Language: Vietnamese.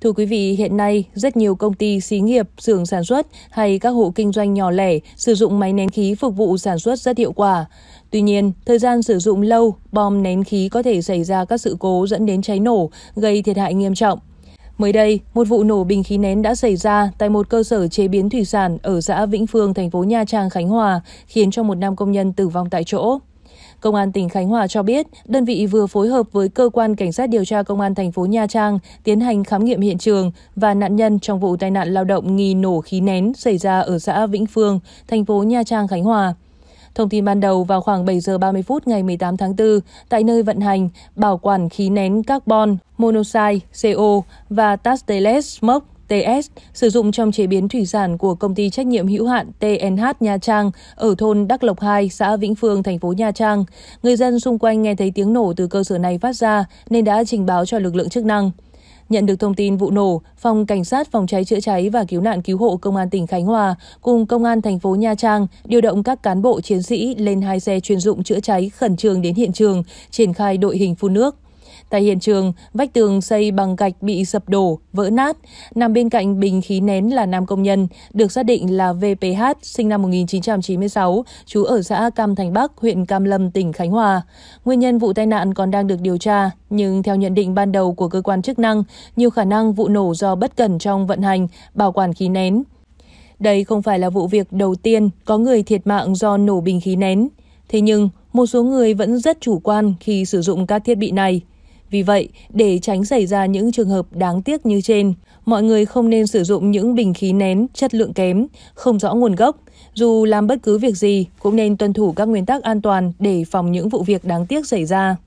Thưa quý vị, hiện nay rất nhiều công ty xí nghiệp, xưởng sản xuất hay các hộ kinh doanh nhỏ lẻ sử dụng máy nén khí phục vụ sản xuất rất hiệu quả. Tuy nhiên, thời gian sử dụng lâu, bom nén khí có thể xảy ra các sự cố dẫn đến cháy nổ, gây thiệt hại nghiêm trọng. Mới đây, một vụ nổ bình khí nén đã xảy ra tại một cơ sở chế biến thủy sản ở xã Vĩnh Phương, thành phố Nha Trang, Khánh Hòa, khiến cho một nam công nhân tử vong tại chỗ. Công an tỉnh Khánh Hòa cho biết, đơn vị vừa phối hợp với cơ quan cảnh sát điều tra công an thành phố Nha Trang tiến hành khám nghiệm hiện trường và nạn nhân trong vụ tai nạn lao động nghi nổ khí nén xảy ra ở xã Vĩnh Phương, thành phố Nha Trang, Khánh Hòa. Thông tin ban đầu vào khoảng 7 giờ 30 phút ngày 18 tháng 4, tại nơi vận hành, bảo quản khí nén carbon, monoxide, CO và Tasteles Smoke TS sử dụng trong chế biến thủy sản của công ty trách nhiệm hữu hạn TNH Nha Trang ở thôn Đắc Lộc 2, xã Vĩnh Phương, thành phố Nha Trang. Người dân xung quanh nghe thấy tiếng nổ từ cơ sở này phát ra nên đã trình báo cho lực lượng chức năng. Nhận được thông tin vụ nổ, Phòng Cảnh sát Phòng cháy chữa cháy và Cứu nạn Cứu hộ Công an tỉnh Khánh Hòa cùng Công an thành phố Nha Trang điều động các cán bộ chiến sĩ lên hai xe chuyên dụng chữa cháy khẩn trương đến hiện trường, triển khai đội hình phun nước. Tại hiện trường, vách tường xây bằng gạch bị sập đổ, vỡ nát. Nằm bên cạnh bình khí nén là nam công nhân, được xác định là VPH, sinh năm 1996, trú ở xã Cam Thành Bắc, huyện Cam Lâm, tỉnh Khánh Hòa. Nguyên nhân vụ tai nạn còn đang được điều tra, nhưng theo nhận định ban đầu của cơ quan chức năng, nhiều khả năng vụ nổ do bất cẩn trong vận hành, bảo quản khí nén. Đây không phải là vụ việc đầu tiên có người thiệt mạng do nổ bình khí nén. Thế nhưng, một số người vẫn rất chủ quan khi sử dụng các thiết bị này. Vì vậy, để tránh xảy ra những trường hợp đáng tiếc như trên, mọi người không nên sử dụng những bình khí nén chất lượng kém, không rõ nguồn gốc. Dù làm bất cứ việc gì, cũng nên tuân thủ các nguyên tắc an toàn để phòng những vụ việc đáng tiếc xảy ra.